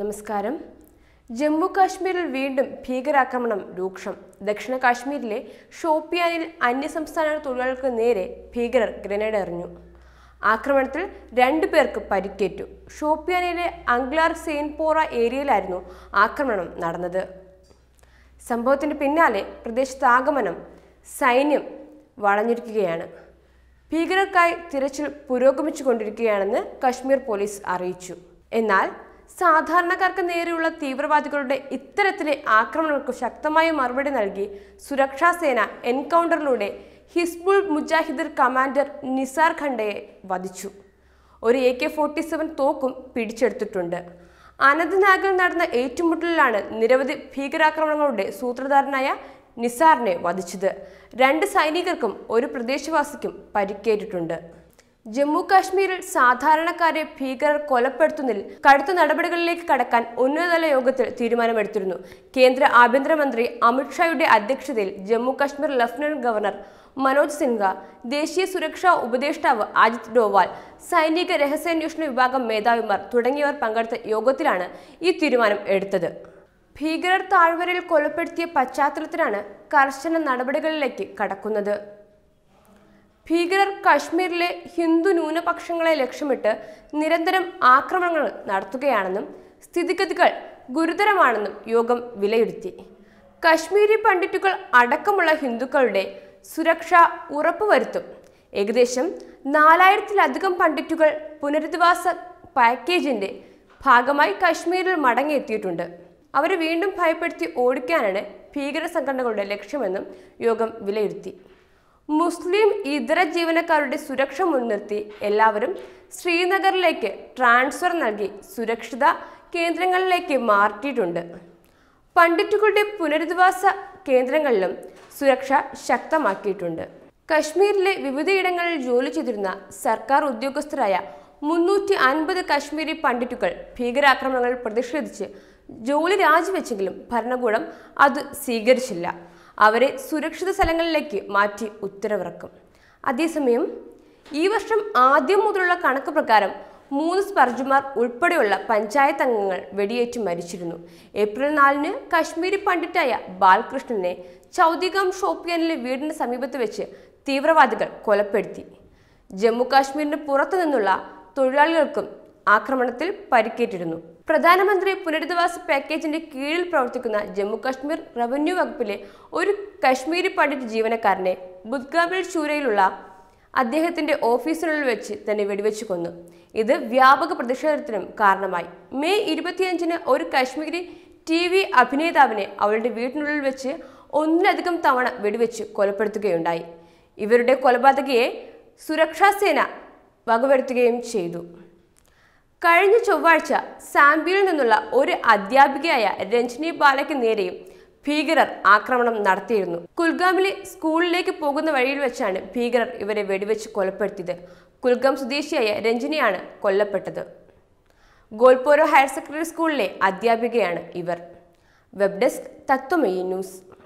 നമസ്കാരം ജമ്മു കാശ്മീരിൽ വീണ്ടും ഭീകരാക്രമണം രൂക്ഷം ദക്ഷിണ കാശ്മീരിലെ ഷോപ്പിയാനിൽ അന്യസംസ്ഥാന തൊഴിലാളികൾക്ക് നേരെ ഭീകരർ ഗ്രനേഡ് എറിഞ്ഞു ആക്രമണത്തിൽ രണ്ടു പേർക്ക് പരിക്കേറ്റു ഷോപ്പിയാനിലെ അംഗ്ലാർ സെയിൻപോറ ഏരിയയിലായിരുന്നു ആക്രമണം നടന്നത് സംഭവത്തിന് പിന്നാലെ പ്രദേശത്ത് ആഗമനം സൈന്യം വളഞ്ഞിരിക്കുകയാണ് ഭീകരർക്കായി തിരച്ചിൽ പുരോഗമിച്ചു കൊണ്ടിരിക്കുകയാണെന്ന് കശ്മീർ പോലീസ് അറിയിച്ചു എന്നാൽ സാധാരണക്കാർക്ക് നേരെയുള്ള തീവ്രവാദികളുടെ ഇത്തരത്തിലെ ആക്രമണങ്ങൾക്ക് ശക്തമായ മറുപടി നൽകി സുരക്ഷാ സേന എൻകൗണ്ടറിലൂടെ ഹിസ്ബുൾ മുജാഹിദർ കമാൻഡർ നിസാർ ഖണ്ഡയെ വധിച്ചു ഒരു എ കെ ഫോർട്ടി സെവൻ തോക്കും പിടിച്ചെടുത്തിട്ടുണ്ട് അനന്ത്നാഗിൽ നടന്ന ഏറ്റുമുട്ടലിലാണ് നിരവധി ഭീകരാക്രമണങ്ങളുടെ സൂത്രധാരനായ നിസാറിനെ വധിച്ചത് രണ്ട് സൈനികർക്കും ഒരു പ്രദേശവാസിക്കും പരിക്കേറ്റിട്ടുണ്ട് ജമ്മു കാശ്മീരിൽ സാധാരണക്കാരെ ഭീകരർ കൊലപ്പെടുത്തുന്നതിൽ കടുത്ത നടപടികളിലേക്ക് കടക്കാൻ ഉന്നതതല യോഗത്തിൽ തീരുമാനമെടുത്തിരുന്നു കേന്ദ്ര ആഭ്യന്തരമന്ത്രി അമിത്ഷായുടെ അധ്യക്ഷതയിൽ ജമ്മു കാശ്മീർ ലഫ്റ്റനന്റ് ഗവർണർ മനോജ് സിൻഹ ദേശീയ സുരക്ഷാ ഉപദേഷ്ടാവ് അജിത് ഡോവാൽ സൈനിക രഹസ്യാന്വേഷണ വിഭാഗം മേധാവിമാർ തുടങ്ങിയവർ പങ്കെടുത്ത യോഗത്തിലാണ് ഈ തീരുമാനം എടുത്തത് ഭീകരർ താഴ്വരയിൽ കൊലപ്പെടുത്തിയ പശ്ചാത്തലത്തിലാണ് കർശന നടപടികളിലേക്ക് കടക്കുന്നത് ഭീകരർ കശ്മീരിലെ ഹിന്ദു ന്യൂനപക്ഷങ്ങളെ ലക്ഷ്യമിട്ട് നിരന്തരം ആക്രമണങ്ങൾ നടത്തുകയാണെന്നും സ്ഥിതിഗതികൾ ഗുരുതരമാണെന്നും യോഗം വിലയിരുത്തി കശ്മീരി പണ്ഡിറ്റുകൾ അടക്കമുള്ള ഹിന്ദുക്കളുടെ സുരക്ഷ ഉറപ്പുവരുത്തും ഏകദേശം നാലായിരത്തിലധികം പണ്ഡിറ്റുകൾ പുനരധിവാസ പാക്കേജിന്റെ ഭാഗമായി കശ്മീരിൽ മടങ്ങിയെത്തിയിട്ടുണ്ട് അവരെ വീണ്ടും ഭയപ്പെടുത്തി ഓടിക്കാനാണ് ഭീകര സംഘടനകളുടെ ലക്ഷ്യമെന്നും യോഗം വിലയിരുത്തി മുസ്ലിം ഇതര ജീവനക്കാരുടെ സുരക്ഷ മുൻനിർത്തി എല്ലാവരും ശ്രീനഗറിലേക്ക് ട്രാൻസ്ഫർ നൽകി സുരക്ഷിത കേന്ദ്രങ്ങളിലേക്ക് മാറ്റിയിട്ടുണ്ട് പണ്ഡിറ്റുകളുടെ പുനരധിവാസ കേന്ദ്രങ്ങളിലും സുരക്ഷ ശക്തമാക്കിയിട്ടുണ്ട് കശ്മീരിലെ വിവിധയിടങ്ങളിൽ ജോലി ചെയ്തിരുന്ന സർക്കാർ ഉദ്യോഗസ്ഥരായ മുന്നൂറ്റി അൻപത് കശ്മീരി പണ്ഡിറ്റുകൾ ഭീകരാക്രമണങ്ങളിൽ പ്രതിഷേധിച്ച് ജോലി രാജിവെച്ചെങ്കിലും ഭരണകൂടം അത് സ്വീകരിച്ചില്ല അവരെ സുരക്ഷിത സ്ഥലങ്ങളിലേക്ക് മാറ്റി ഉത്തരവിറക്കും അതേസമയം ഈ വർഷം ആദ്യം മുതലുള്ള കണക്ക് പ്രകാരം മൂന്ന് സ്പർജുമാർ ഉൾപ്പെടെയുള്ള പഞ്ചായത്ത് അംഗങ്ങൾ വെടിയേറ്റ് മരിച്ചിരുന്നു ഏപ്രിൽ നാലിന് കശ്മീരി പണ്ഡിറ്റായ ബാലകൃഷ്ണനെ ചൗദിഗാം ഷോപ്പിയാനിലെ വീടിന് സമീപത്ത് വെച്ച് തീവ്രവാദികൾ കൊലപ്പെടുത്തി ജമ്മു കാശ്മീരിന് പുറത്തു നിന്നുള്ള തൊഴിലാളികൾക്കും ആക്രമണത്തിൽ പരിക്കേറ്റിരുന്നു പ്രധാനമന്ത്രി പുനരധിവാസ പാക്കേജിന്റെ കീഴിൽ പ്രവർത്തിക്കുന്ന ജമ്മു കാശ്മീർ റവന്യൂ വകുപ്പിലെ ഒരു കശ്മീരി പണ്ഡിറ്റ് ജീവനക്കാരനെ ബുദ്ഗാമിൽ ചൂരയിലുള്ള അദ്ദേഹത്തിന്റെ ഓഫീസിനുള്ളിൽ വെച്ച് തന്നെ വെടിവെച്ചു കൊന്നു ഇത് വ്യാപക പ്രതിഷേധത്തിനും കാരണമായി മെയ് ഇരുപത്തിയഞ്ചിന് ഒരു കശ്മീരി ടി വി അഭിനേതാവിനെ അവളുടെ വീട്ടിനുള്ളിൽ വെച്ച് ഒന്നിലധികം തവണ വെടിവെച്ച് കൊലപ്പെടുത്തുകയുണ്ടായി ഇവരുടെ കൊലപാതകയെ സുരക്ഷാസേന വകവരുത്തുകയും ചെയ്തു കഴിഞ്ഞ ചൊവ്വാഴ്ച സാംബിയിൽ നിന്നുള്ള ഒരു അധ്യാപികയായ രഞ്ജിനി ബാലയ്ക്ക് നേരെയും ഭീകരർ ആക്രമണം നടത്തിയിരുന്നു കുൽഗാമിലെ സ്കൂളിലേക്ക് പോകുന്ന വഴിയിൽ വെച്ചാണ് ഭീകരർ ഇവരെ വെടിവെച്ച് കൊലപ്പെടുത്തിയത് കുൽഗാം സ്വദേശിയായ രഞ്ജിനിയാണ് കൊല്ലപ്പെട്ടത് ഗോൽപോരോ ഹയർ സെക്കൻഡറി സ്കൂളിലെ അധ്യാപികയാണ് ഇവർ വെബ് ഡെസ്ക് തത്വമയി ന്യൂസ്